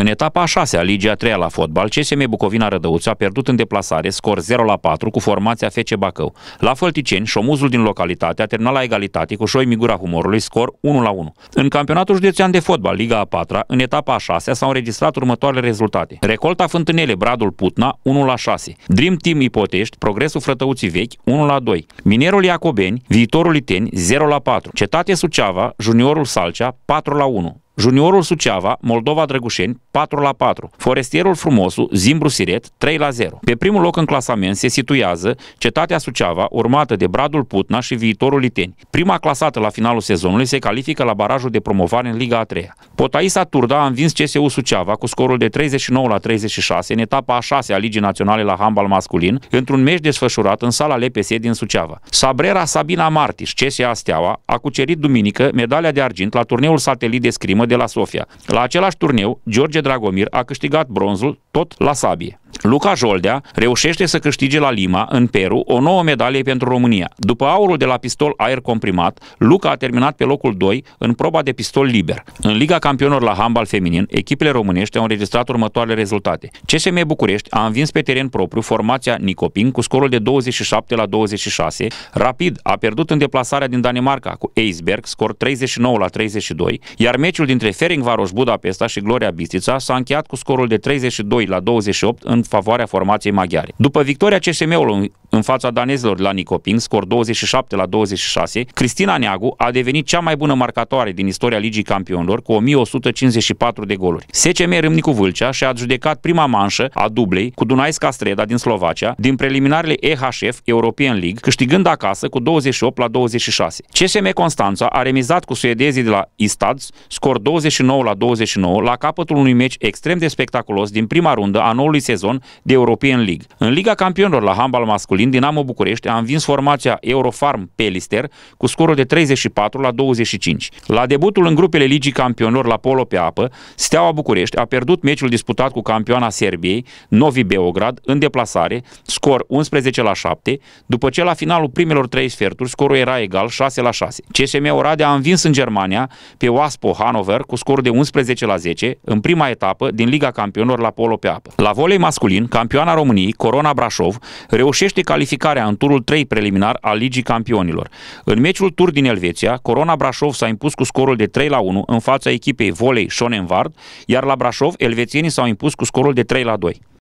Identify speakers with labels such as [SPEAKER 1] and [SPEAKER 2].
[SPEAKER 1] În etapa a 6 a Ligii a 3 la fotbal, CSM Bucovina Rădăuțu a pierdut în deplasare scor 0 la 4 cu formația FC Bacău. La Fălticeni, șomuzul din localitate a terminat la egalitate cu Șoi Migura Humorului scor 1 la 1. În campionatul județean de fotbal, Liga a 4 în etapa a 6 s-au înregistrat următoarele rezultate. Recolta Fântânele Bradul Putna 1 la 6, Dream Team Ipotești, Progresul Frătăuții Vechi 1 la 2, Minerul Iacobeni, Viitorul Iteni 0 la 4, Cetate Suceava, Juniorul Salcea 4 la 1. Juniorul Suceava, Moldova Drăgușeni, 4 la 4. Forestierul Frumosu, Zimbru Siret, 3 la 0. Pe primul loc în clasament se situează Cetatea Suceava, urmată de Bradul Putna și viitorul Liteni. Prima clasată la finalul sezonului se califică la barajul de promovare în Liga a 3 Potaisa Turda a învins CSU Suceava cu scorul de 39 la 36 în etapa a 6 a Ligii Naționale la handbal masculin, într-un meci desfășurat în sala LPS din Suceava. Sabrera Sabina Martiș, CSA Steaua, a cucerit duminică medalia de argint la turneul satelit de scrimă de la Sofia. La același turneu, George Dragomir a câștigat bronzul tot la sabie. Luca Joldea reușește să câștige la Lima, în Peru, o nouă medalie pentru România. După aurul de la pistol aer comprimat, Luca a terminat pe locul 2 în proba de pistol liber. În Liga Campionilor la handbal feminin, echipele românești au înregistrat următoarele rezultate. CSM București a învins pe teren propriu formația Nicopin cu scorul de 27 la 26. Rapid a pierdut în deplasarea din Danemarca cu Eisberg, scor 39 la 32, iar meciul dintre Ferencvaros Budapesta și Gloria Bistița s-a încheiat cu scorul de 32 2 la 28 în favoarea formației maghiare. După victoria CSM-ului în fața danezilor la Nicopin, scor 27 la 26, Cristina Neagu a devenit cea mai bună marcatoare din istoria Ligii Campionilor cu 1154 de goluri. SCM Râmnicu Vâlcea și-a adjudecat prima manșă a dublei cu Dunai Castreda din Slovacia din preliminarele EHF European League, câștigând acasă cu 28 la 26. CSM Constanța a remizat cu suedezii de la Istad, scor 29 la 29 la capătul unui meci extrem de spectaculos din prima prima rundă a noului sezon de European League. În Liga Campionilor la handbal masculin, Dinamo București a învins formația Eurofarm Pelister cu scorul de 34 la 25. La debutul în grupele Ligii Campionilor la polo pe apă, Steaua București a pierdut meciul disputat cu campioana Serbiei, Novi Beograd, în deplasare, scor 11 la 7, după ce la finalul primelor trei sferturi scorul era egal 6 la 6. CSM Oradea a învins în Germania pe Waspo Hanover cu scorul de 11 la 10 în prima etapă din Liga Campionilor la polo pe apă. La volei masculin, campioana României, Corona Brașov, reușește calificarea în turul 3 preliminar al Ligii Campionilor. În meciul tur din Elveția, Corona Brașov s-a impus cu scorul de 3 la 1 în fața echipei volei Schonenvard, iar la Brașov, elvețienii s-au impus cu scorul de 3 la 2.